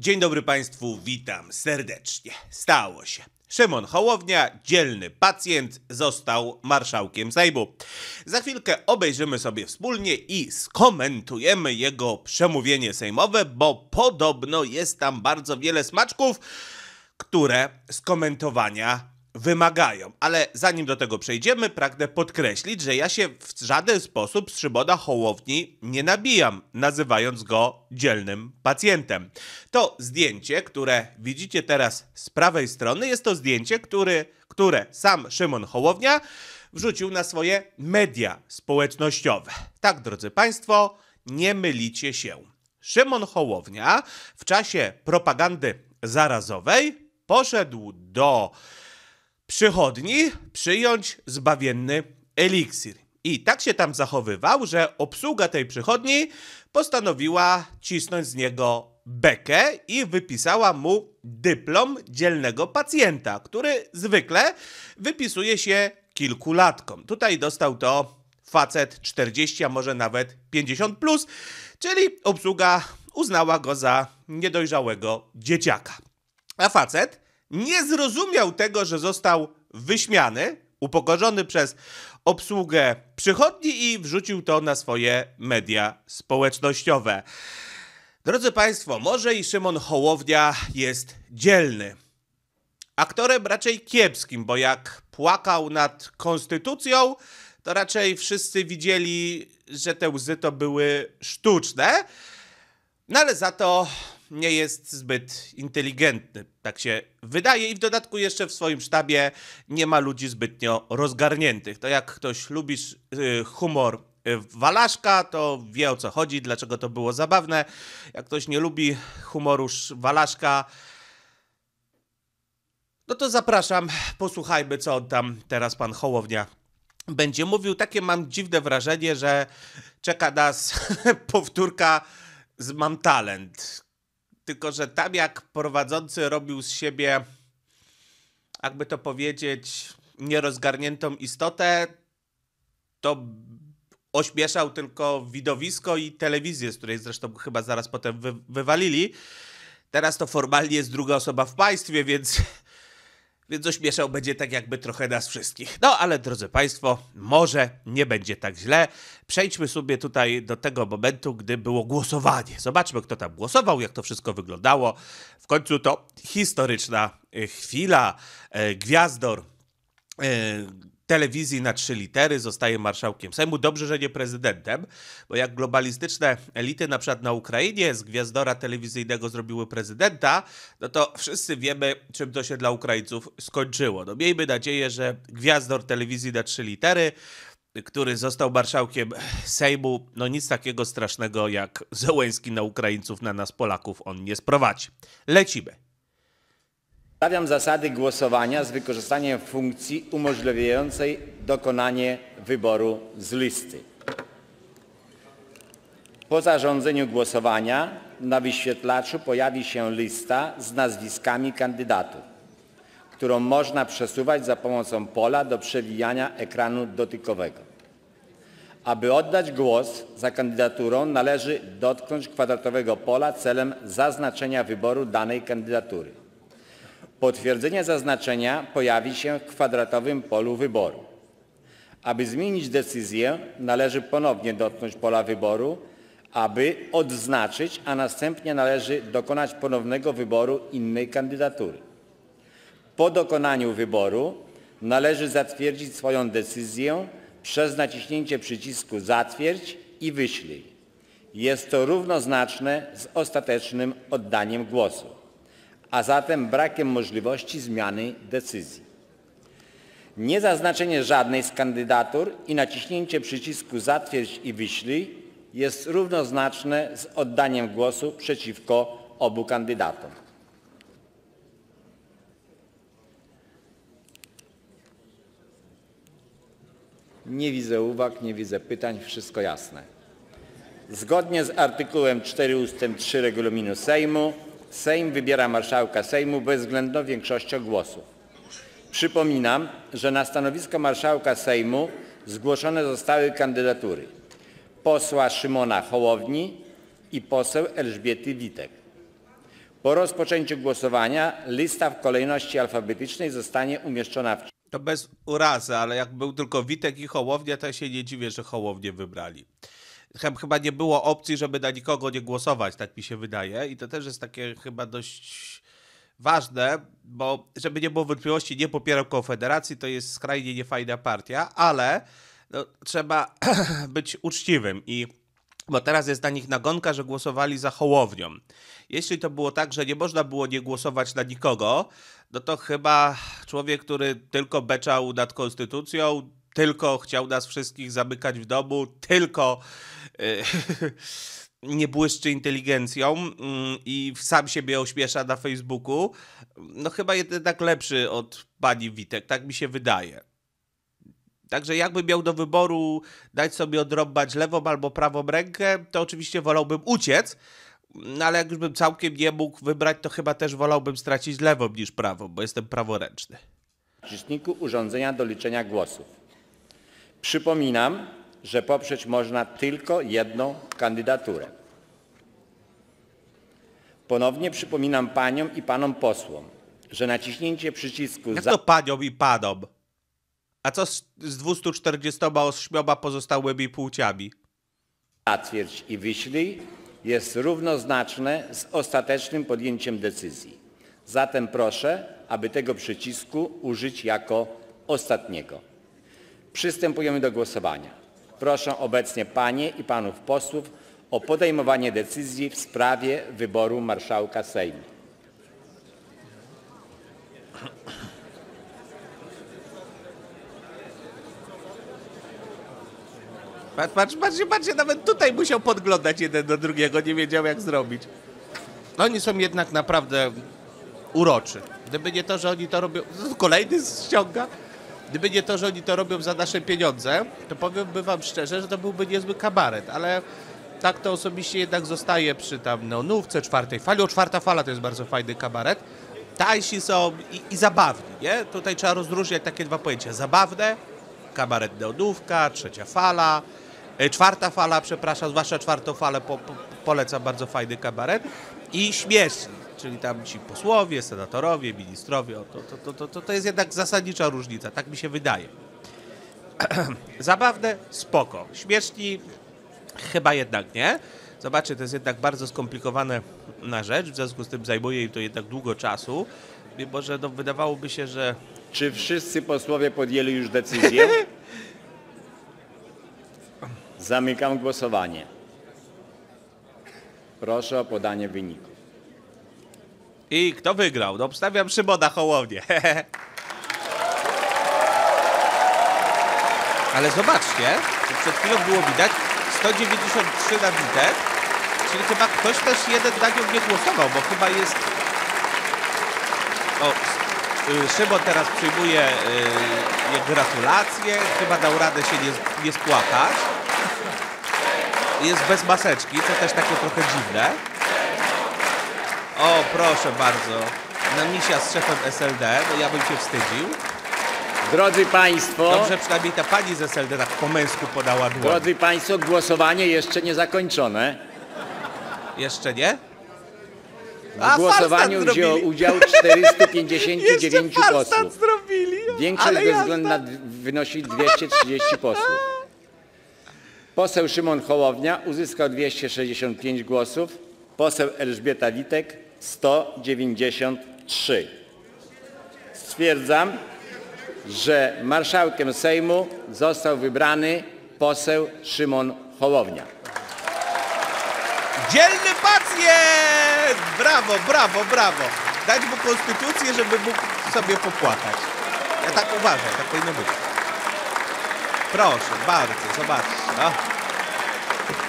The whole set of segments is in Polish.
Dzień dobry Państwu, witam serdecznie. Stało się. Szymon Hołownia, dzielny pacjent, został marszałkiem Sejmu. Za chwilkę obejrzymy sobie wspólnie i skomentujemy jego przemówienie sejmowe, bo podobno jest tam bardzo wiele smaczków, które skomentowania wymagają. Ale zanim do tego przejdziemy, pragnę podkreślić, że ja się w żaden sposób z Szymona Hołowni nie nabijam, nazywając go dzielnym pacjentem. To zdjęcie, które widzicie teraz z prawej strony, jest to zdjęcie, który, które sam Szymon Hołownia wrzucił na swoje media społecznościowe. Tak, drodzy Państwo, nie mylicie się. Szymon Hołownia w czasie propagandy zarazowej poszedł do przychodni przyjąć zbawienny eliksir. I tak się tam zachowywał, że obsługa tej przychodni postanowiła cisnąć z niego bekę i wypisała mu dyplom dzielnego pacjenta, który zwykle wypisuje się kilkulatkom. Tutaj dostał to facet 40, a może nawet 50, plus, czyli obsługa uznała go za niedojrzałego dzieciaka. A facet nie zrozumiał tego, że został wyśmiany, upokorzony przez obsługę przychodni i wrzucił to na swoje media społecznościowe. Drodzy Państwo, może i Szymon Hołownia jest dzielny. Aktorem raczej kiepskim, bo jak płakał nad konstytucją, to raczej wszyscy widzieli, że te łzy to były sztuczne. No ale za to nie jest zbyt inteligentny, tak się wydaje, i w dodatku jeszcze w swoim sztabie nie ma ludzi zbytnio rozgarniętych. To jak ktoś lubisz y, humor y, Walaszka, to wie o co chodzi, dlaczego to było zabawne. Jak ktoś nie lubi humoru Walaszka, no to zapraszam, posłuchajmy, co tam teraz pan Hołownia będzie mówił. Takie mam dziwne wrażenie, że czeka nas powtórka z Mam Talent, tylko, że tam jak prowadzący robił z siebie, jakby to powiedzieć, nierozgarniętą istotę, to ośmieszał tylko widowisko i telewizję, z której zresztą chyba zaraz potem wy wywalili. Teraz to formalnie jest druga osoba w państwie, więc więc ośmieszał będzie tak jakby trochę nas wszystkich. No ale drodzy Państwo, może nie będzie tak źle. Przejdźmy sobie tutaj do tego momentu, gdy było głosowanie. Zobaczmy, kto tam głosował, jak to wszystko wyglądało. W końcu to historyczna e, chwila. E, gwiazdor e, telewizji na trzy litery, zostaje marszałkiem Sejmu. Dobrze, że nie prezydentem, bo jak globalistyczne elity na przykład na Ukrainie z gwiazdora telewizyjnego zrobiły prezydenta, no to wszyscy wiemy, czym to się dla Ukraińców skończyło. No miejmy nadzieję, że gwiazdor telewizji na trzy litery który został marszałkiem Sejmu, no nic takiego strasznego jak Zełęski na Ukraińców, na nas Polaków on nie sprowadzi. Lecimy. Stawiam zasady głosowania z wykorzystaniem funkcji umożliwiającej dokonanie wyboru z listy. Po zarządzeniu głosowania na wyświetlaczu pojawi się lista z nazwiskami kandydatów, którą można przesuwać za pomocą pola do przewijania ekranu dotykowego. Aby oddać głos za kandydaturą należy dotknąć kwadratowego pola celem zaznaczenia wyboru danej kandydatury. Potwierdzenie zaznaczenia pojawi się w kwadratowym polu wyboru. Aby zmienić decyzję, należy ponownie dotknąć pola wyboru, aby odznaczyć, a następnie należy dokonać ponownego wyboru innej kandydatury. Po dokonaniu wyboru należy zatwierdzić swoją decyzję przez naciśnięcie przycisku Zatwierdź i Wyślij. Jest to równoznaczne z ostatecznym oddaniem głosu a zatem brakiem możliwości zmiany decyzji. Niezaznaczenie żadnej z kandydatur i naciśnięcie przycisku zatwierdź i wyślij jest równoznaczne z oddaniem głosu przeciwko obu kandydatom. Nie widzę uwag, nie widzę pytań, wszystko jasne. Zgodnie z artykułem 4 ust. 3 regulaminu Sejmu Sejm wybiera marszałka Sejmu bezwzględną większością głosów. Przypominam, że na stanowisko marszałka Sejmu zgłoszone zostały kandydatury posła Szymona Hołowni i poseł Elżbiety Witek. Po rozpoczęciu głosowania lista w kolejności alfabetycznej zostanie umieszczona w... To bez urazy, ale jak był tylko Witek i Hołownia, to ja się nie dziwię, że Hołownię wybrali chyba nie było opcji, żeby na nikogo nie głosować, tak mi się wydaje. I to też jest takie chyba dość ważne, bo żeby nie było wątpliwości, nie popieram Konfederacji, to jest skrajnie niefajna partia, ale no, trzeba być uczciwym i bo teraz jest na nich nagonka, że głosowali za Hołownią. Jeśli to było tak, że nie można było nie głosować na nikogo, no to chyba człowiek, który tylko beczał nad konstytucją, tylko chciał nas wszystkich zamykać w domu, tylko e, nie błyszczy inteligencją mm, i sam siebie ośmiesza na Facebooku, no chyba jednak lepszy od pani Witek, tak mi się wydaje. Także jakby miał do wyboru dać sobie odrobać lewą albo prawą rękę, to oczywiście wolałbym uciec, no ale jak już bym całkiem nie mógł wybrać, to chyba też wolałbym stracić lewą niż prawą, bo jestem praworęczny. Rzeczniku urządzenia do liczenia głosów. Przypominam, że poprzeć można tylko jedną kandydaturę. Ponownie przypominam paniom i panom posłom, że naciśnięcie przycisku... Jak za... to paniom i panom? A co z, z 248 pozostałymi płciami? Zatwierdź i wyślij jest równoznaczne z ostatecznym podjęciem decyzji. Zatem proszę, aby tego przycisku użyć jako ostatniego. Przystępujemy do głosowania. Proszę obecnie Panie i Panów Posłów o podejmowanie decyzji w sprawie wyboru Marszałka Sejmu. Patrz, patrz, patrz, patrzcie, nawet tutaj musiał podglądać jeden do drugiego, nie wiedział jak zrobić. Oni są jednak naprawdę uroczy. Gdyby nie to, że oni to robią... Kolejny ściąga. Gdyby nie to, że oni to robią za nasze pieniądze, to powiemby wam szczerze, że to byłby niezły kabaret, ale tak to osobiście jednak zostaje przy tam neonówce, czwartej fali. O, czwarta fala to jest bardzo fajny kabaret. tajsi są i, i zabawni, nie? Tutaj trzeba rozróżniać takie dwa pojęcia. Zabawne, kabaret neonówka, trzecia fala, e, czwarta fala, przepraszam, zwłaszcza czwartą falę po, po, polecam, bardzo fajny kabaret i śmieszny czyli tam ci posłowie, senatorowie, ministrowie, to, to, to, to, to jest jednak zasadnicza różnica, tak mi się wydaje. Zabawne, spoko. Śmieszni, chyba jednak nie. Zobaczcie, to jest jednak bardzo skomplikowane na rzecz, w związku z tym zajmuje im to jednak długo czasu, mimo że no, wydawałoby się, że... Czy wszyscy posłowie podjęli już decyzję? Zamykam głosowanie. Proszę o podanie wyniku. I kto wygrał? No obstawiam Szymona Hołownię. Ale zobaczcie, przed chwilą było widać 193 na bitek, czyli chyba ktoś też jeden na nią nie głosował, bo chyba jest... O, y, Szymon teraz przyjmuje yy, gratulacje, chyba dał radę się nie, nie spłakać. Jest bez maseczki, co też takie trochę dziwne. O, proszę bardzo. Na misia z szefem SLD, bo no ja bym się wstydził. Drodzy Państwo... Dobrze, przynajmniej ta pani z SLD tak po męsku podała dłoń. Drodzy Państwo, głosowanie jeszcze nie zakończone. Jeszcze nie? W A, głosowaniu wzięło udział 459 posłów. zrobili. Większość ale bezwzględna wynosi 230 posłów. Poseł Szymon Hołownia uzyskał 265 głosów, poseł Elżbieta Witek 193. Stwierdzam, że marszałkiem Sejmu został wybrany poseł Szymon Hołownia. Dzielny pacjent! Brawo, brawo, brawo. Dać mu konstytucję, żeby mógł sobie popłakać. Ja tak uważam, tak powinno być. Proszę, bardzo, zobaczcie.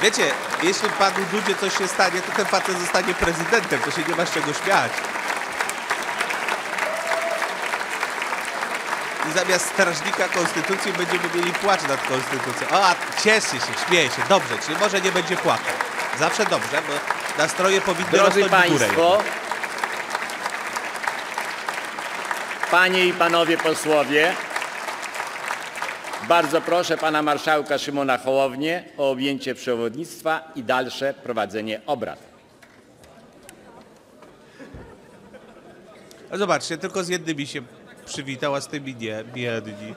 Wiecie, jeśli panu ludzie coś się stanie, to ten facet zostanie prezydentem, to się nie ma z czego śmiać. I zamiast strażnika konstytucji będziemy mieli płacz nad konstytucją. O, a cieszy się, śmieje się, dobrze, czyli może nie będzie płakał. Zawsze dobrze, bo nastroje powinny Drodzy rosnąć w górę. Panie i Panowie Posłowie, bardzo proszę pana marszałka Szymona Hołownię o objęcie przewodnictwa i dalsze prowadzenie obrad. A zobaczcie, tylko z jednymi się przywitał, a z tymi nie, biedni.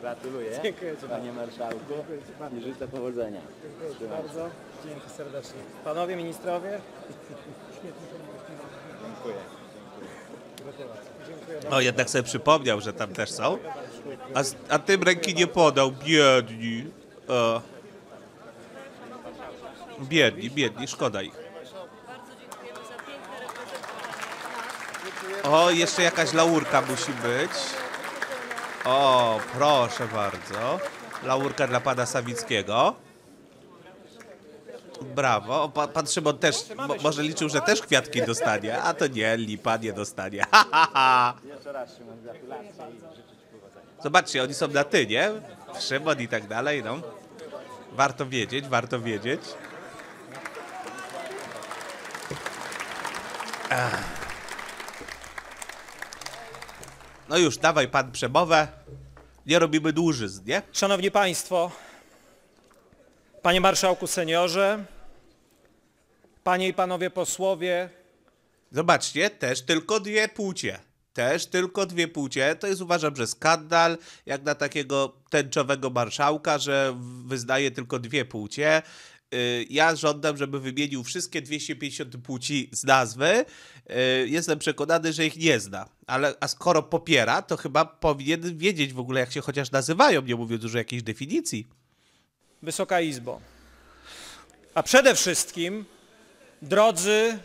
Gratuluję. Dziękuję Panie Marszałku i życzę powodzenia. Dziękuję bardzo. Dzięki serdecznie. Panowie Ministrowie. Dziękuję. Dziękuję. O, no, jednak sobie przypomniał, że tam też są. A, a tym ręki nie podał, biedni. E, biedni, biedni, szkoda ich. O, jeszcze jakaś laurka musi być. O, proszę bardzo. Laurka dla pana Sawickiego. Brawo. O, pan, pan Szymon też, mo, może liczył, że też kwiatki dostanie, a to nie, lipa nie dostanie. Ha, ha, ha. Jeszcze raz Szymon, gratulacje i życzę Zobaczcie, oni są na ty, nie? Szymon i tak dalej, no. Warto wiedzieć, warto wiedzieć. No już, dawaj pan przemowę. Nie robimy dłużyzn, nie? Szanowni Państwo, Panie Marszałku Seniorze, Panie i Panowie Posłowie. Zobaczcie, też tylko dwie płcie też tylko dwie płcie, to jest uważam, że skandal, jak na takiego tęczowego marszałka, że wyznaje tylko dwie płcie. Y, ja żądam, żeby wymienił wszystkie 250 płci z nazwy. Y, jestem przekonany, że ich nie zna. Ale, a skoro popiera, to chyba powinien wiedzieć w ogóle, jak się chociaż nazywają, nie mówiąc już o jakiejś definicji. Wysoka Izbo. A przede wszystkim, drodzy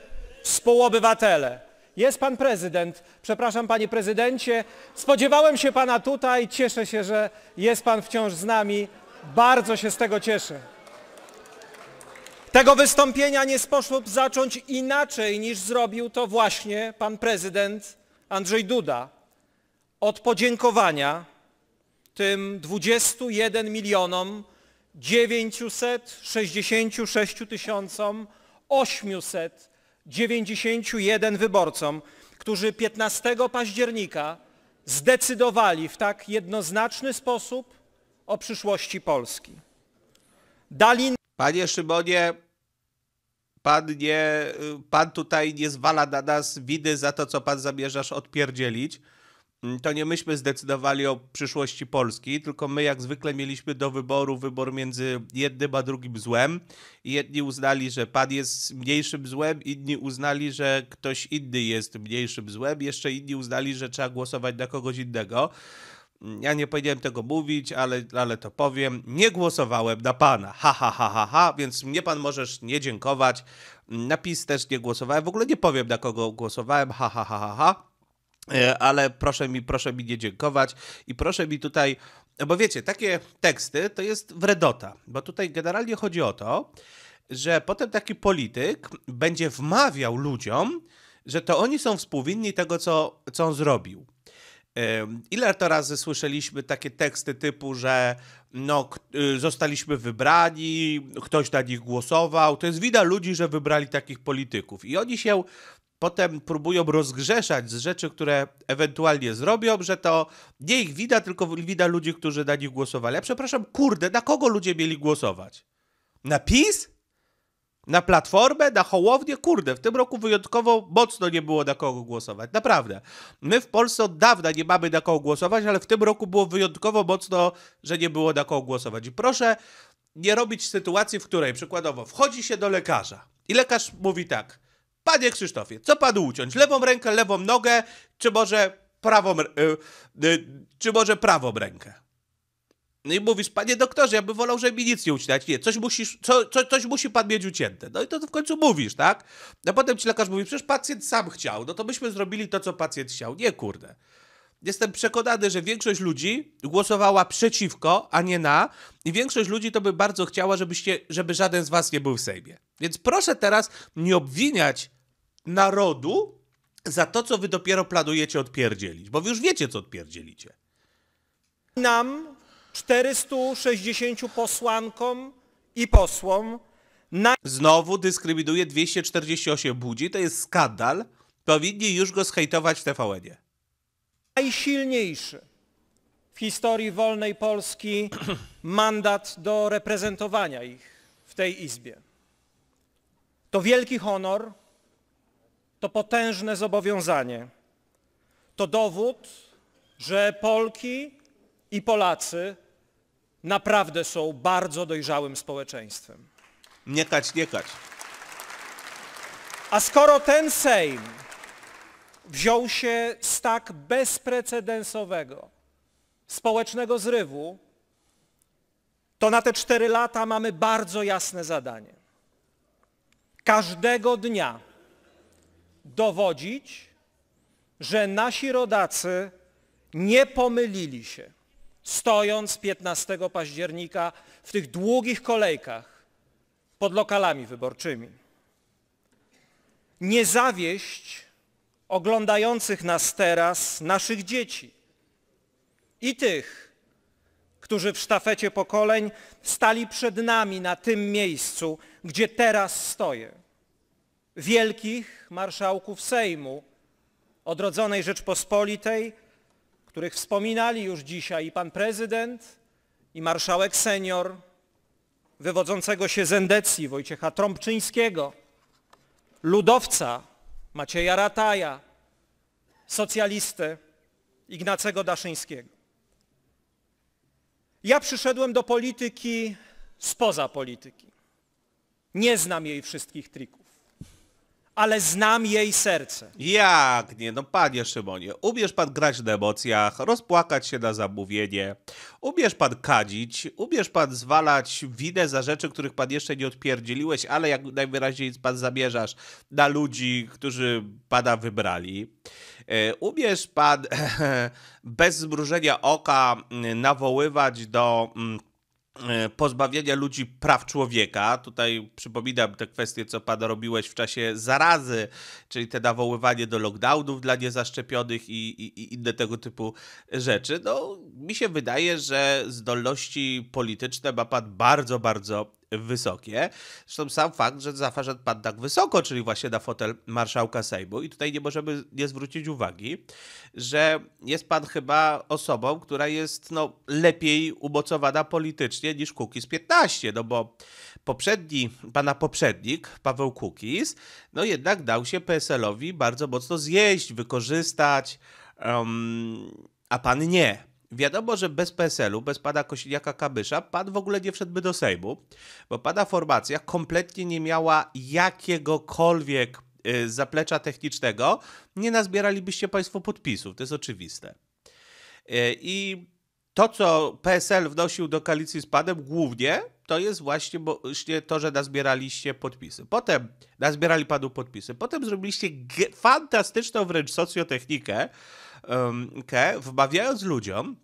współobywatele, jest pan prezydent, Przepraszam, panie prezydencie. Spodziewałem się pana tutaj. Cieszę się, że jest pan wciąż z nami. Bardzo się z tego cieszę. Tego wystąpienia nie sposób zacząć inaczej niż zrobił to właśnie pan prezydent Andrzej Duda. Od podziękowania tym 21 milionom 966 tysiącom 891 wyborcom którzy 15 października zdecydowali w tak jednoznaczny sposób o przyszłości Polski. Dali... Panie Szymonie, pan, nie, y, pan tutaj nie zwala na nas winy za to, co pan zamierzasz odpierdzielić. Mm, to nie myśmy zdecydowali o przyszłości Polski, tylko my jak zwykle mieliśmy do wyboru wybór między jednym a drugim złem. Jedni uznali, że pan jest mniejszym złem, inni uznali, że ktoś inny jest mniejszym złem, jeszcze inni uznali, że trzeba głosować na kogoś innego. Mm, ja nie powinienem tego mówić, ale, ale to powiem. Nie głosowałem na pana. Ha, ha, ha, ha, ha, więc mnie pan możesz nie dziękować. Mm, Napis też nie głosowałem. W ogóle nie powiem, na kogo głosowałem. Ha, ha, ha, ha, ha. E, ale proszę mi, proszę mi nie dziękować i proszę mi tutaj, bo wiecie, takie teksty to jest wredota, bo tutaj generalnie chodzi o to, że potem taki polityk będzie wmawiał ludziom, że to oni są współwinni tego, co, co on zrobił. E, ile to razy słyszeliśmy takie teksty typu, że no, y, zostaliśmy wybrani, ktoś na nich głosował. To jest wina ludzi, że wybrali takich polityków. I oni się potem próbują rozgrzeszać z rzeczy, które ewentualnie zrobią, że to nie ich wina, tylko wina ludzi, którzy na nich głosowali. Ja przepraszam, kurde, na kogo ludzie mieli głosować? Na PiS? Na platformę, na hołownię, kurde, w tym roku wyjątkowo mocno nie było na kogo głosować, naprawdę. My w Polsce od dawna nie mamy na kogo głosować, ale w tym roku było wyjątkowo mocno, że nie było na kogo głosować. I proszę nie robić sytuacji, w której przykładowo wchodzi się do lekarza i lekarz mówi tak, Panie Krzysztofie, co panu uciąć? Lewą rękę, lewą nogę, czy może prawą, yy, yy, czy może prawą rękę? No i mówisz, panie doktorze, ja bym wolał, żeby mi nic nie ucinać. Nie, coś, musisz, co, co, coś musi pan mieć ucięte. No i to w końcu mówisz, tak? No potem ci lekarz mówi, przecież pacjent sam chciał, no to myśmy zrobili to, co pacjent chciał. Nie, kurde. Jestem przekonany, że większość ludzi głosowała przeciwko, a nie na. I większość ludzi to by bardzo chciała, żebyście, żeby żaden z was nie był w Sejmie. Więc proszę teraz nie obwiniać narodu za to, co wy dopiero planujecie odpierdzielić, bo wy już wiecie, co odpierdzielicie. Nam, 460 posłankom i posłom, na... Znowu dyskryminuje 248 budzi, to jest skandal. Powinni już go zhejtować w tvn -ie. Najsilniejszy w historii wolnej Polski mandat do reprezentowania ich w tej Izbie. To wielki honor, to potężne zobowiązanie. To dowód, że Polki i Polacy naprawdę są bardzo dojrzałym społeczeństwem. Nie kać, nie kać. A skoro ten Sejm wziął się z tak bezprecedensowego społecznego zrywu, to na te cztery lata mamy bardzo jasne zadanie. Każdego dnia dowodzić, że nasi rodacy nie pomylili się, stojąc 15 października w tych długich kolejkach pod lokalami wyborczymi. Nie zawieść oglądających nas teraz naszych dzieci i tych, którzy w sztafecie pokoleń stali przed nami na tym miejscu, gdzie teraz stoję wielkich marszałków Sejmu odrodzonej Rzeczpospolitej, których wspominali już dzisiaj i pan prezydent, i marszałek senior, wywodzącego się z Endecji Wojciecha Trąbczyńskiego, ludowca Macieja Rataja, socjalistę Ignacego Daszyńskiego. Ja przyszedłem do polityki spoza polityki. Nie znam jej wszystkich trików ale znam jej serce. Jak nie? No panie Szymonie, umiesz pan grać na emocjach, rozpłakać się na zamówienie, umiesz pan kadzić, umiesz pan zwalać winę za rzeczy, których pan jeszcze nie odpierdzieliłeś, ale jak najwyraźniej pan zamierzasz na ludzi, którzy pana wybrali. E, umiesz pan bez zmrużenia oka nawoływać do mm, E, pozbawienia ludzi praw człowieka. Tutaj przypominam te kwestie, co pan robiłeś w czasie zarazy, czyli te nawoływanie do lockdownów dla niezaszczepionych i, i, i inne tego typu rzeczy. No, mi się wydaje, że zdolności polityczne ma pan bardzo, bardzo wysokie. Zresztą sam fakt, że zafaszat padł tak wysoko, czyli właśnie na fotel marszałka Sejmu i tutaj nie możemy nie zwrócić uwagi, że jest pan chyba osobą, która jest no, lepiej umocowana politycznie niż Kukiz 15, no bo poprzedni, pana poprzednik, Paweł Kukiz, no jednak dał się PSL-owi bardzo mocno zjeść, wykorzystać, um, a pan nie. Wiadomo, że bez PSL-u, bez pada Kosiniaka Kabysza, pan w ogóle nie wszedłby do Sejmu, bo pada formacja kompletnie nie miała jakiegokolwiek y, zaplecza technicznego. Nie nazbieralibyście Państwo podpisów, to jest oczywiste. Y, I to, co PSL wnosił do koalicji z padem głównie, to jest właśnie, bo, właśnie to, że nazbieraliście podpisy. Potem nazbierali panu podpisy. Potem zrobiliście fantastyczną wręcz socjotechnikę, Ke, wmawiając ludziom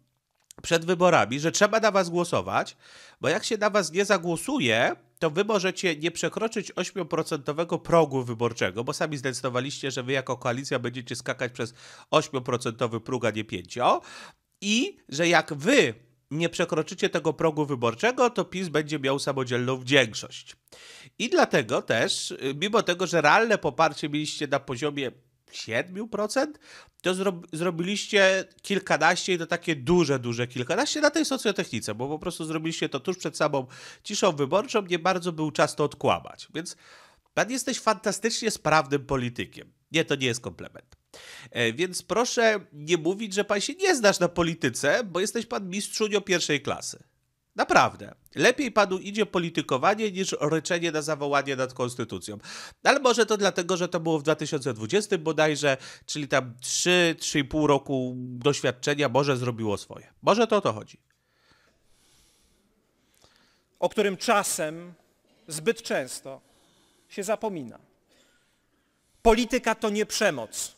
przed wyborami, że trzeba na was głosować, bo jak się na was nie zagłosuje, to wy możecie nie przekroczyć 8% progu wyborczego, bo sami zdecydowaliście, że wy jako koalicja będziecie skakać przez 8% próg, a nie 5. I że jak wy nie przekroczycie tego progu wyborczego, to PiS będzie miał samodzielną większość. I dlatego też, y, mimo tego, że realne poparcie mieliście na poziomie 7%, to zro zrobiliście kilkanaście i to takie duże, duże kilkanaście na tej socjotechnice, bo po prostu zrobiliście to tuż przed samą ciszą wyborczą, nie bardzo był czas to odkłamać. Więc pan jesteś fantastycznie sprawnym politykiem. Nie, to nie jest komplement. E, więc proszę nie mówić, że pan się nie znasz na polityce, bo jesteś pan mistrzunio pierwszej klasy. Naprawdę. Lepiej panu idzie politykowanie niż ryczenie na zawołanie nad konstytucją. Ale może to dlatego, że to było w 2020 bodajże, czyli tam 3-3,5 roku doświadczenia może zrobiło swoje. Może to o to chodzi. O którym czasem zbyt często się zapomina. Polityka to nie przemoc.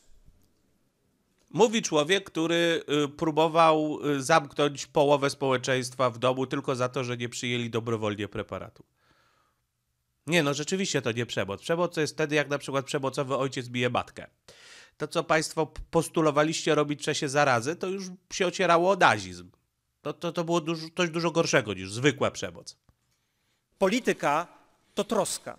Mówi człowiek, który y, próbował y, zamknąć połowę społeczeństwa w domu tylko za to, że nie przyjęli dobrowolnie preparatu. Nie, no rzeczywiście to nie przemoc. Przemoc to jest wtedy, jak na przykład przemocowy ojciec bije matkę. To, co państwo postulowaliście robić w czasie zarazy, to już się ocierało o nazizm. To, to, to było dużo, coś dużo gorszego niż zwykła przemoc. Polityka to troska.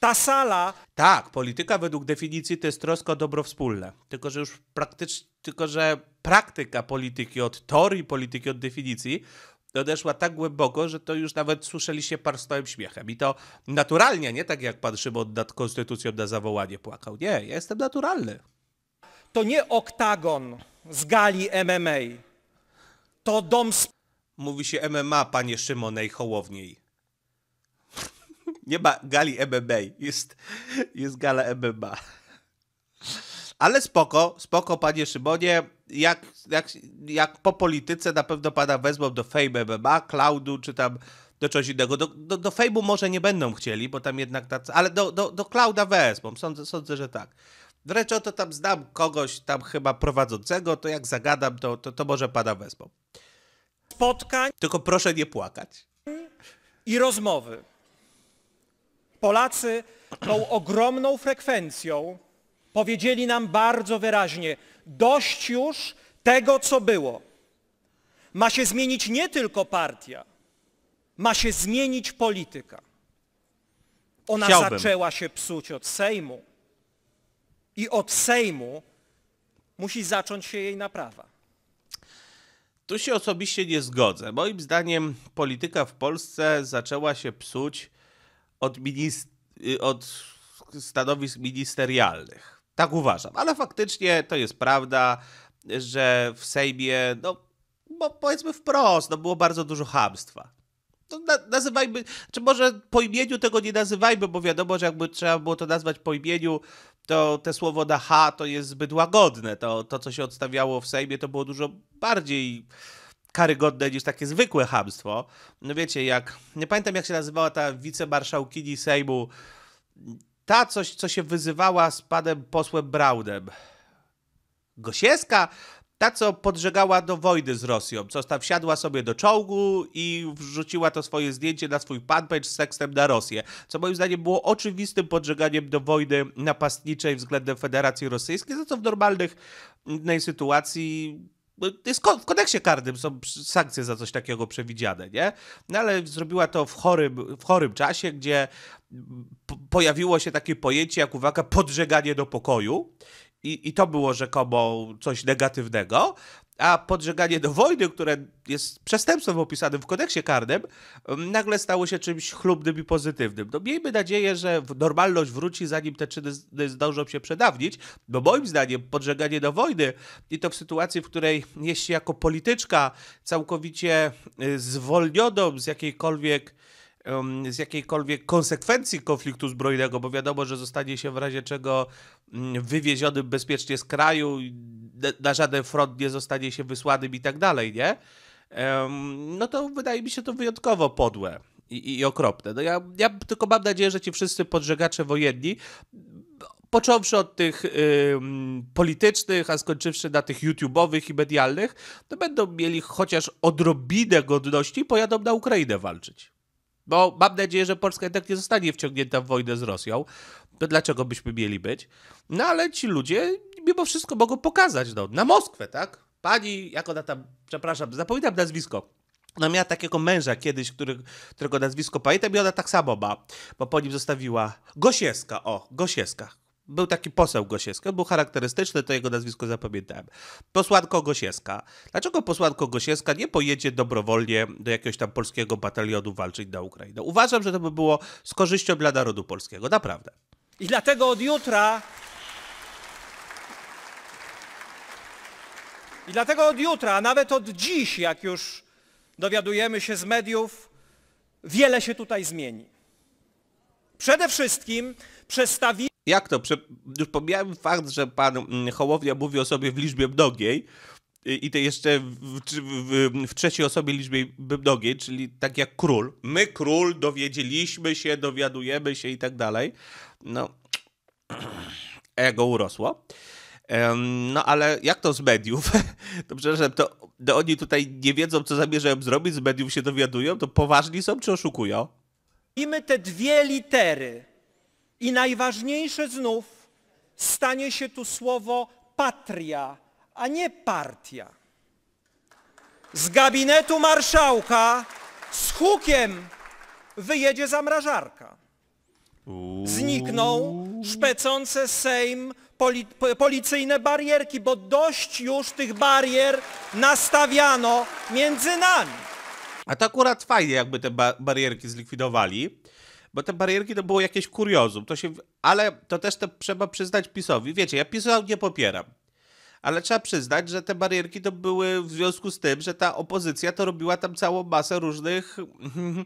Ta sala. Tak, polityka według definicji to jest troska o dobro wspólne. Tylko, że już praktycznie, tylko, że praktyka polityki od teorii polityki, od definicji odeszła tak głęboko, że to już nawet słyszeli słyszeliście parstołym śmiechem. I to naturalnie, nie tak jak pan Szymon nad konstytucją na zawołanie płakał. Nie, ja jestem naturalny. To nie oktagon z gali MMA. To dom... Mówi się MMA, panie Szymonej Hołowniej nie ma gali MMA, jest, jest gala MMA. Ale spoko, spoko panie Szymonie, jak, jak, jak po polityce na pewno pana wezmą do Fame MMA, Cloudu czy tam do czegoś innego. Do, do, do Fame'u może nie będą chcieli, bo tam jednak tacy, ale do, do, do Clouda wezmą, sądzę, sądzę, że tak. Wręcz o to tam znam kogoś tam chyba prowadzącego, to jak zagadam, to, to, to może pada wezmą. Spotkań. Tylko proszę nie płakać. I rozmowy. Polacy tą ogromną frekwencją powiedzieli nam bardzo wyraźnie, dość już tego, co było. Ma się zmienić nie tylko partia, ma się zmienić polityka. Ona Chciałbym. zaczęła się psuć od Sejmu i od Sejmu musi zacząć się jej naprawa. Tu się osobiście nie zgodzę. Moim zdaniem polityka w Polsce zaczęła się psuć od, y, od stanowisk ministerialnych. Tak uważam, ale faktycznie to jest prawda, że w Sejmie, no bo powiedzmy wprost, no było bardzo dużo hamstwa. To no, na, nazywajmy, czy znaczy może po imieniu tego nie nazywajmy, bo wiadomo, że jakby trzeba było to nazwać po imieniu, to te słowo na H to jest zbyt łagodne. To, to co się odstawiało w Sejmie, to było dużo bardziej karygodne niż takie zwykłe hamstwo. No wiecie, jak, nie pamiętam jak się nazywała ta wicemarszałkini Sejmu, ta coś, co się wyzywała z panem posłem Braunem. Gosiewska? Ta, co podżegała do wojny z Rosją, co tam wsiadła sobie do czołgu i wrzuciła to swoje zdjęcie na swój fanpage z tekstem na Rosję, co moim zdaniem było oczywistym podżeganiem do wojny napastniczej względem Federacji Rosyjskiej, za no co w normalnych, mm, sytuacji jest w kodeksie karnym są sankcje za coś takiego przewidziane, nie? No ale zrobiła to w chorym, w chorym czasie, gdzie pojawiło się takie pojęcie jak, uwaga, podżeganie do pokoju. I, I to było rzekomo coś negatywnego, a podżeganie do wojny, które jest przestępstwem opisanym w kodeksie karnym, nagle stało się czymś chlubnym i pozytywnym. No miejmy nadzieję, że normalność wróci, zanim te czyny y, zdążą się przedawnić, bo moim zdaniem podżeganie do wojny i to w sytuacji, w której jeśli jako polityczka całkowicie y, zwolniono z jakiejkolwiek z jakiejkolwiek konsekwencji konfliktu zbrojnego, bo wiadomo, że zostanie się w razie czego mm, wywiezionym bezpiecznie z kraju, na żaden front nie zostanie się wysłanym i tak dalej, nie? no to wydaje mi się to wyjątkowo podłe i, i okropne. No ja, ja, tylko mam nadzieję, że ci wszyscy podżegacze wojenni, począwszy od tych y, politycznych, a skończywszy na tych YouTube'owych i medialnych, to będą mieli chociaż odrobinę godności i pojadą na Ukrainę walczyć. Bo mam nadzieję, że Polska jednak nie zostanie wciągnięta w wojnę z Rosją. To dlaczego byśmy mieli być? No ale ci ludzie mimo wszystko mogą pokazać no, na Moskwę, tak? Pani, jak ona tam, przepraszam, zapominam nazwisko. Ona miała takiego męża kiedyś, który, którego nazwisko pamiętam i ona tak samo ma, bo po nim zostawiła Gosieska, o, Gosiewska, był taki poseł Gosiewski, on był charakterystyczny, to jego nazwisko zapamiętałem. Posłanko Gosiewska. Dlaczego posłanko Gosiewska nie pojedzie dobrowolnie do jakiegoś tam polskiego batalionu walczyć na Ukrainę? Uważam, że to by było z korzyścią dla narodu polskiego, naprawdę. I dlatego od jutra I dlatego od jutra, a nawet od dziś, jak już dowiadujemy się z mediów, wiele się tutaj zmieni. Przede wszystkim przestawimy jak to? Prze... Już pomijałem fakt, że pan mm, Hołownia mówi o sobie w liczbie mnogiej, i to jeszcze w, w, w, trzeciej osobie liczbie mnogiej, czyli tak jak król. My król, dowiedzieliśmy się, dowiadujemy się i tak dalej. No, ego urosło. No ale jak to z mediów? To przepraszam, to, to oni tutaj nie wiedzą, co zamierzają zrobić, z mediów się dowiadują, to poważni są czy oszukują?Imy te dwie litery i najważniejsze znów stanie się tu słowo patria, a nie partia. Z gabinetu marszałka z hukiem wyjedzie zamrażarka. Znikną szpecące Sejm poli policyjne barierki, bo dość już tych barier nastawiano między nami. A to akurat fajnie, jakby te ba barierki zlikwidowali, bo te barierki to było jakieś kuriozum. To się, ale to też to trzeba przyznać PiSowi. Wiecie, ja PiSu nie popieram. Ale trzeba przyznać, że te barierki to były w związku z tym, że ta opozycja to robiła tam całą masę różnych mhm,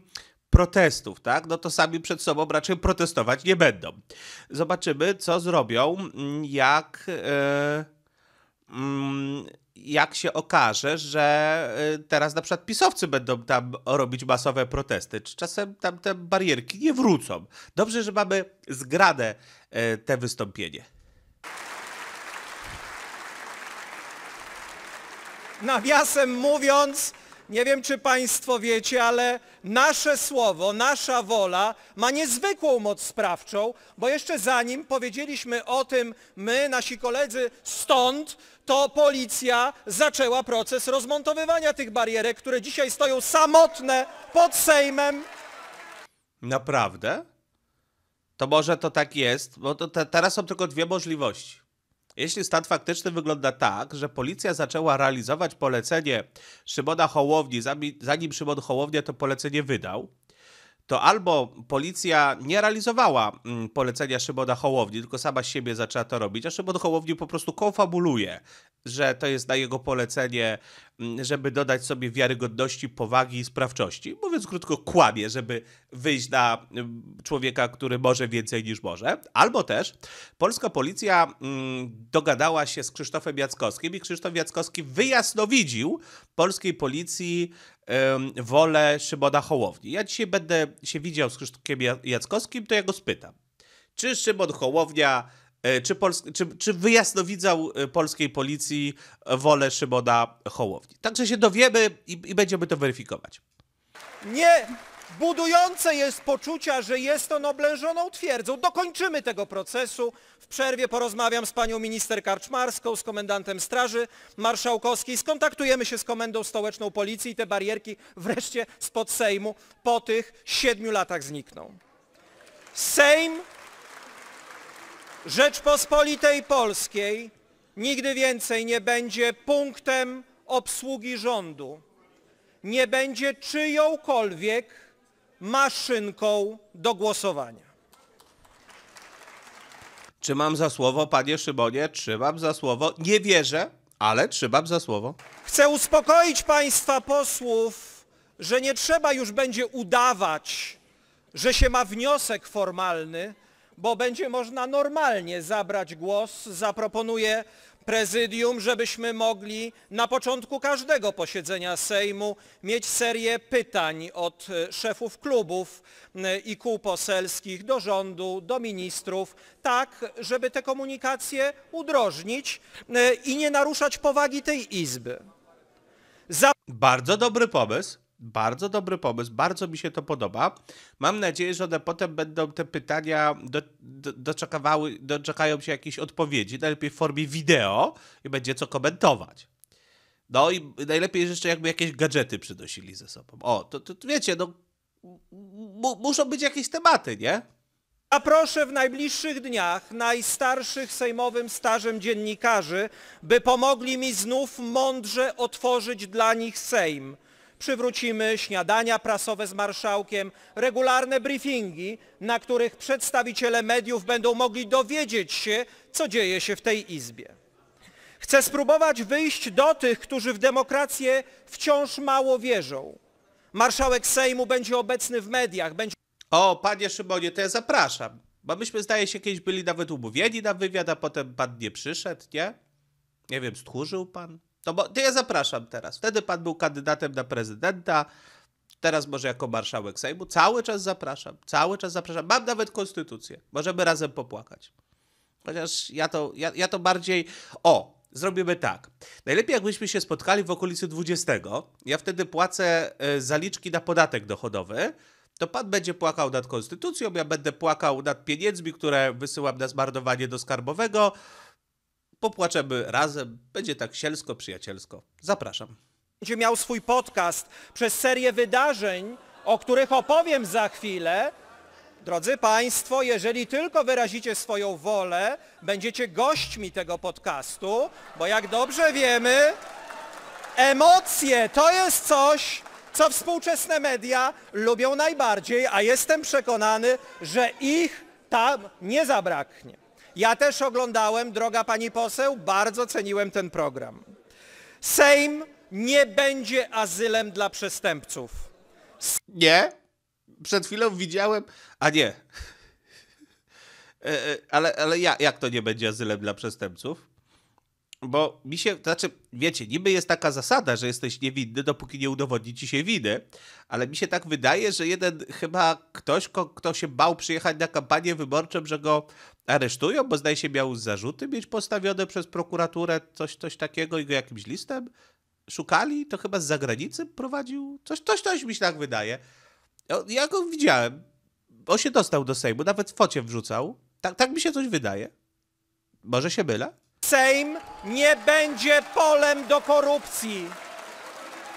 protestów, tak? No to sami przed sobą raczej protestować nie będą. Zobaczymy, co zrobią, mm, jak. Yy, yy, jak się okaże, że y, teraz na przykład pisowcy będą tam robić masowe protesty, czy czasem tam te barierki nie wrócą. Dobrze, że mamy zgradę e, te wystąpienie. Nawiasem mówiąc, nie wiem czy Państwo wiecie, ale nasze słowo, nasza wola ma niezwykłą moc sprawczą, bo jeszcze zanim powiedzieliśmy o tym my, nasi koledzy stąd, to policja zaczęła proces rozmontowywania tych barierek, które dzisiaj stoją samotne pod Sejmem. Naprawdę? To może to tak jest, bo te, teraz są tylko dwie możliwości. Jeśli stan faktyczny wygląda tak, że policja zaczęła realizować polecenie Szymona Hołowni, zanim Szymon Hołownia to polecenie wydał, to albo policja nie realizowała mm, polecenia Szyboda Hołowni, tylko sama siebie zaczęła to robić, a Szybon Hołowni po prostu konfabuluje, że to jest na jego polecenie, mm, żeby dodać sobie wiarygodności, powagi i sprawczości. Mówiąc krótko, kłamie, żeby wyjść na mm, człowieka, który może więcej niż może. Albo też polska policja dogadała się z Krzysztofem Jackowskim i Krzysztof Jackowski wyjasnowidził polskiej policji wolę Szymona Hołowni. Ja dzisiaj będę się widział z Krzysztofem Jackowskim, to ja go spytam. Czy Szymon Hołownia, e, czy, Pols- czy, czy wyjasnowidzał e, polskiej policji e, wolę Szymona Hołowni? Także się dowiemy i, i będziemy to weryfikować. Nie! budujące jest poczucia, że jest on oblężoną twierdzą. Dokończymy tego procesu. W przerwie porozmawiam z panią minister Karczmarską, z komendantem Straży Marszałkowskiej. Skontaktujemy się z Komendą Stołeczną Policji i te barierki wreszcie spod Sejmu po tych siedmiu latach znikną. Sejm Rzeczpospolitej Polskiej nigdy więcej nie będzie punktem obsługi rządu. Nie będzie czyjąkolwiek maszynką do głosowania. Czy mam za słowo, panie Szymonie? Trzymam za słowo. Nie wierzę, ale trzymam za słowo. Chcę uspokoić państwa posłów, że nie trzeba już będzie udawać, że się ma wniosek formalny, bo będzie można normalnie zabrać głos. Zaproponuję prezydium, żebyśmy mogli na początku każdego posiedzenia Sejmu mieć serię pytań od e, szefów klubów e, i kół poselskich do rządu, do ministrów, tak żeby te komunikacje udrożnić e, i nie naruszać powagi tej Izby. Za... Bardzo dobry pomysł. Bardzo dobry pomysł, bardzo mi się to podoba. Mam nadzieję, że one potem będą te pytania do, do, doczekawały, doczekają się jakiejś odpowiedzi, najlepiej w formie wideo i będzie co komentować. No i najlepiej jeszcze jakby jakieś gadżety przynosili ze sobą. O, to, to, to wiecie, no muszą być jakieś tematy, nie? A proszę w najbliższych dniach najstarszych sejmowym stażem dziennikarzy, by pomogli mi znów mądrze otworzyć dla nich Sejm Przywrócimy śniadania prasowe z marszałkiem, regularne briefingi, na których przedstawiciele mediów będą mogli dowiedzieć się, co dzieje się w tej Izbie. Chcę spróbować wyjść do tych, którzy w demokrację wciąż mało wierzą. Marszałek Sejmu będzie obecny w mediach. Będzie... O, panie Szymonie, to ja zapraszam. Bo myśmy, zdaje się, kiedyś byli nawet umówieni na wywiad, a potem pan nie przyszedł, nie? Nie wiem, stchórzył pan? No bo to ja zapraszam teraz. Wtedy pan był kandydatem na prezydenta, teraz może jako marszałek Sejmu. Cały czas zapraszam, cały czas zapraszam. Mam nawet konstytucję. Możemy razem popłakać. Chociaż ja to, ja, ja to bardziej. O, zrobimy tak. Najlepiej jakbyśmy się spotkali w okolicy 20. Ja wtedy płacę e, zaliczki na podatek dochodowy. To pan będzie płakał nad konstytucją, ja będę płakał nad pieniędzmi, które wysyłam na zmarnowanie do skarbowego Popłaczemy razem, będzie tak sielsko, przyjacielsko. Zapraszam. Będzie miał swój podcast przez serię wydarzeń, o których opowiem za chwilę. Drodzy Państwo, jeżeli tylko wyrazicie swoją wolę, będziecie gośćmi tego podcastu, bo jak dobrze wiemy, emocje to jest coś, co współczesne media lubią najbardziej, a jestem przekonany, że ich tam nie zabraknie. Ja też oglądałem, droga pani poseł, bardzo ceniłem ten program. Sejm nie będzie azylem dla przestępców. Nie? Przed chwilą widziałem... A nie. E, e, ale ale ja, jak to nie będzie azylem dla przestępców? bo mi się, to znaczy, wiecie, niby jest taka zasada, że jesteś niewinny, dopóki nie udowodni ci się winy, ale mi się tak wydaje, że jeden chyba ktoś, ko, kto się bał przyjechać na kampanię wyborczą, że go aresztują, bo zdaje się miał zarzuty mieć postawione przez prokuraturę, coś, coś takiego i go jakimś listem szukali, to chyba z zagranicy prowadził, coś, coś, coś mi się tak wydaje. Ja go widziałem, on się dostał do Sejmu, nawet w focie wrzucał, tak, tak mi się coś wydaje. Może się mylę? Sejm nie będzie polem do korupcji.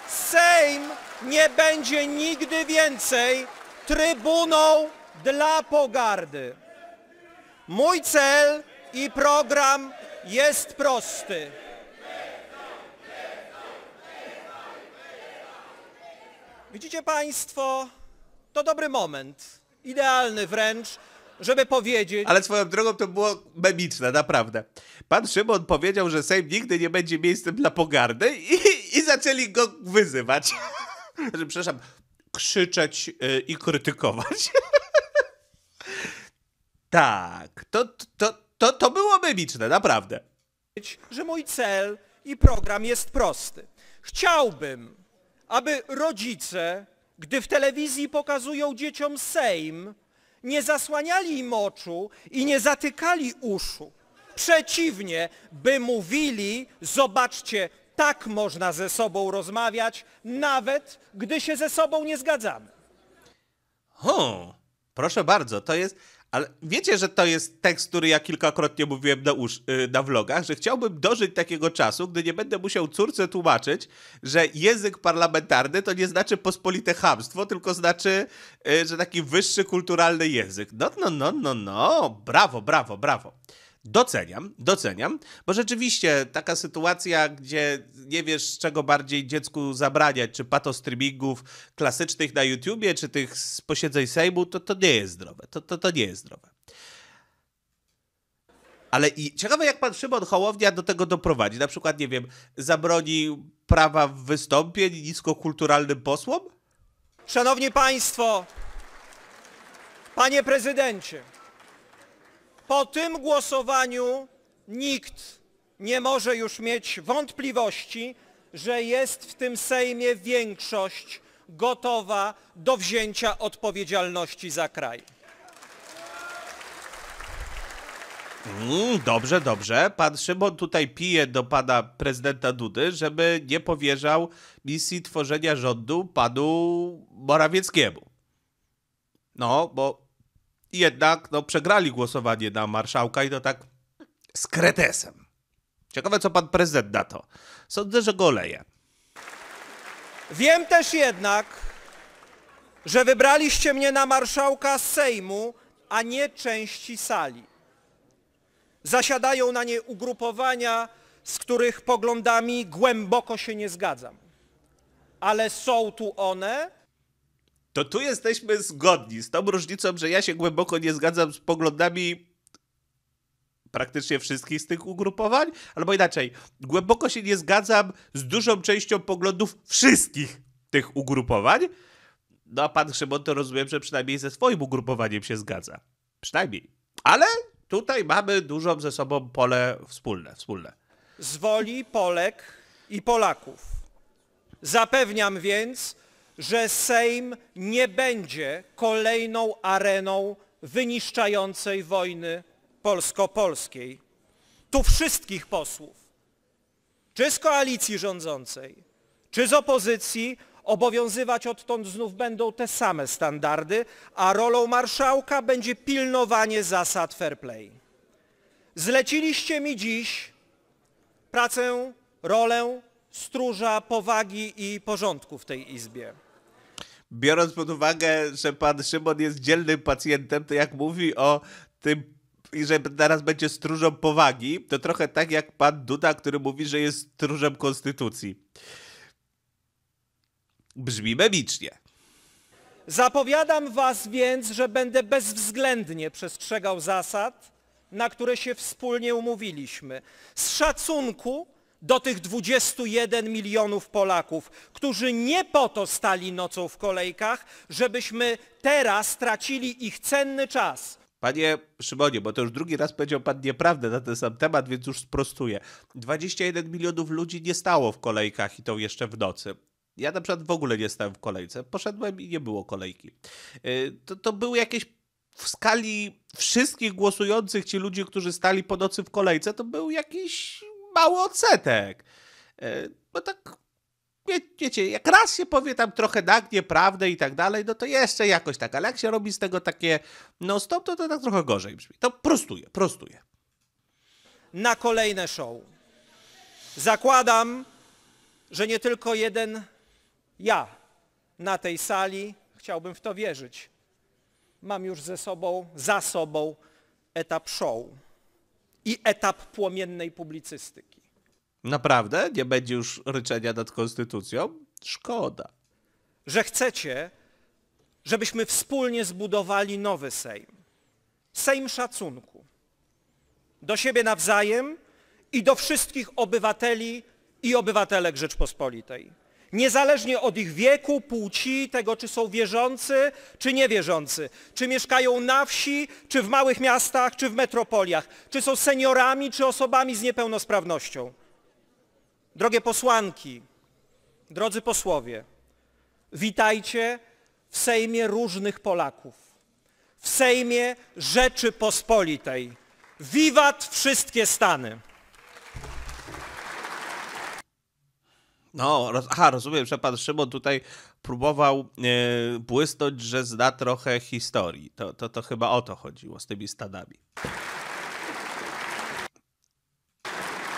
Sejm nie będzie nigdy więcej trybuną dla pogardy. Mój cel i program jest prosty. Widzicie Państwo, to dobry moment, idealny wręcz, żeby powiedzieć. Ale swoją drogą to było memiczne, naprawdę. Pan Szymon powiedział, że Sejm nigdy nie będzie miejscem dla pogardy i, i zaczęli go wyzywać. Przepraszam, krzyczeć y, i krytykować. tak, to, to, to, to było memiczne, naprawdę. Że mój cel i program jest prosty. Chciałbym, aby rodzice, gdy w telewizji pokazują dzieciom Sejm, nie zasłaniali im oczu i nie zatykali uszu. Przeciwnie, by mówili, zobaczcie, tak można ze sobą rozmawiać, nawet gdy się ze sobą nie zgadzamy. Huh, proszę bardzo, to jest ale wiecie, że to jest tekst, który ja kilkakrotnie mówiłem na, usz, y, na vlogach, że chciałbym dożyć takiego czasu, gdy nie będę musiał córce tłumaczyć, że język parlamentarny to nie znaczy pospolite hamstwo, tylko znaczy, y, że taki wyższy kulturalny język. No, no, no, no, no. Brawo, brawo, brawo. Doceniam, doceniam, bo rzeczywiście taka sytuacja, gdzie nie wiesz czego bardziej dziecku zabraniać, czy streamingów klasycznych na YouTubie, czy tych z posiedzeń Sejmu, to, to nie jest zdrowe. To, to, to nie jest zdrowe. Ale i ciekawe, jak pan Szymon Hołownia do tego doprowadzi. Na przykład, nie wiem, zabroni prawa wystąpień niskokulturalnym posłom? Szanowni Państwo, Panie Prezydencie, po tym głosowaniu nikt nie może już mieć wątpliwości, że jest w tym Sejmie większość gotowa do wzięcia odpowiedzialności za kraj. Mm, dobrze, dobrze. Pan Szymon tutaj pije do pana prezydenta Dudy, żeby nie powierzał misji tworzenia rządu panu Morawieckiemu. No, bo jednak no, przegrali głosowanie na marszałka i to tak z kretesem. Ciekawe, co pan prezydent da to. Sądzę, że go oleje. Wiem też jednak, że wybraliście mnie na marszałka Sejmu, a nie części sali. Zasiadają na niej ugrupowania, z których poglądami głęboko się nie zgadzam. Ale są tu one, to tu jesteśmy zgodni z tą różnicą, że ja się głęboko nie zgadzam z poglądami praktycznie wszystkich z tych ugrupowań, albo inaczej, głęboko się nie zgadzam z dużą częścią poglądów wszystkich tych ugrupowań. No a pan Szymon to rozumiem, że przynajmniej ze swoim ugrupowaniem się zgadza. Przynajmniej. Ale tutaj mamy dużą ze sobą pole wspólne. wspólne. Z woli Polek i Polaków. Zapewniam więc, że Sejm nie będzie kolejną areną wyniszczającej wojny polsko-polskiej. Tu wszystkich posłów, czy z koalicji rządzącej, czy z opozycji, obowiązywać odtąd znów będą te same standardy, a rolą marszałka będzie pilnowanie zasad fair play. Zleciliście mi dziś pracę, rolę stróża powagi i porządku w tej Izbie biorąc pod uwagę, że pan Szymon jest dzielnym pacjentem, to jak mówi o tym i że teraz będzie stróżem powagi, to trochę tak jak pan Duda, który mówi, że jest stróżem konstytucji. Brzmi memicznie. Zapowiadam was więc, że będę bezwzględnie przestrzegał zasad, na które się wspólnie umówiliśmy. Z szacunku do tych 21 milionów Polaków, którzy nie po to stali nocą w kolejkach, żebyśmy teraz tracili ich cenny czas. Panie Szymonie, bo to już drugi raz powiedział pan nieprawdę na ten sam temat, więc już sprostuję. 21 milionów ludzi nie stało w kolejkach i to jeszcze w nocy. Ja na przykład w ogóle nie stałem w kolejce. Poszedłem i nie było kolejki. Y, to, to były jakieś w skali wszystkich głosujących, ci ludzie, którzy stali po nocy w kolejce, to był jakiś mało odsetek. E, bo tak, wie, wiecie, jak raz się powie tam trochę nagnie prawdę i tak dalej, no to jeszcze jakoś tak, ale jak się robi z tego takie no stop, to to tak trochę gorzej brzmi. To prostuje, prostuje. Na kolejne show. Zakładam, że nie tylko jeden ja na tej sali, chciałbym w to wierzyć, mam już ze sobą, za sobą etap show i etap płomiennej publicystyki. Naprawdę? Nie będzie już ryczenia nad konstytucją? Szkoda. Że chcecie, żebyśmy wspólnie zbudowali nowy Sejm. Sejm szacunku. Do siebie nawzajem i do wszystkich obywateli i obywatelek Rzeczpospolitej niezależnie od ich wieku, płci, tego czy są wierzący, czy niewierzący, czy mieszkają na wsi, czy w małych miastach, czy w metropoliach, czy są seniorami, czy osobami z niepełnosprawnością. Drogie posłanki, drodzy posłowie, witajcie w Sejmie różnych Polaków, w Sejmie Rzeczypospolitej. Wiwat wszystkie Stany! No, roz, aha, rozumiem, że pan Szymon tutaj próbował yy, błysnąć, że zna trochę historii. To, to, to chyba o to chodziło z tymi stadami.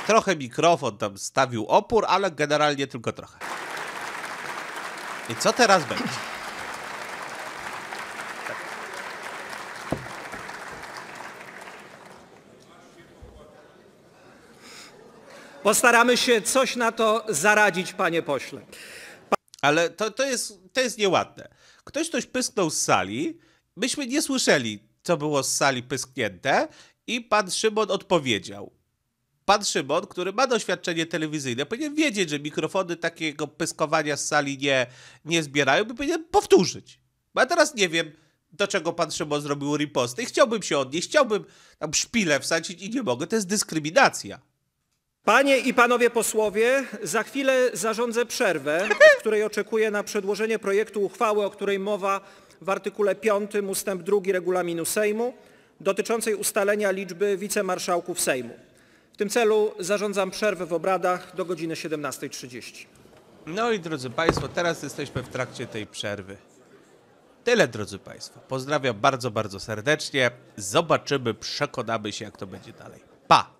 Trochę mikrofon tam stawił opór, ale generalnie tylko trochę. I co teraz będzie? Postaramy się coś na to zaradzić, panie pośle. Pa Ale to, to, jest, to jest nieładne. Ktoś coś pysknął z sali, myśmy nie słyszeli, co było z sali pysknięte i pan Szymon odpowiedział pan Szymon, który ma doświadczenie telewizyjne, powinien wiedzieć, że mikrofony takiego pyskowania z sali nie, nie zbierają, by powinien powtórzyć. Bo ja teraz nie wiem, do czego pan Szymon zrobił ripostę i chciałbym się odnieść, chciałbym tam szpilę wsadzić i nie mogę, to jest dyskryminacja. Panie i panowie posłowie, za chwilę zarządzę przerwę, w której oczekuję na przedłożenie projektu uchwały, o której mowa w artykule 5 ustęp 2 regulaminu Sejmu dotyczącej ustalenia liczby wicemarszałków Sejmu. W tym celu zarządzam przerwę w obradach do godziny 17.30. No i drodzy Państwo, teraz jesteśmy w trakcie tej przerwy. Tyle drodzy Państwo. Pozdrawiam bardzo, bardzo serdecznie. Zobaczymy, przekonamy się jak to będzie dalej. Pa!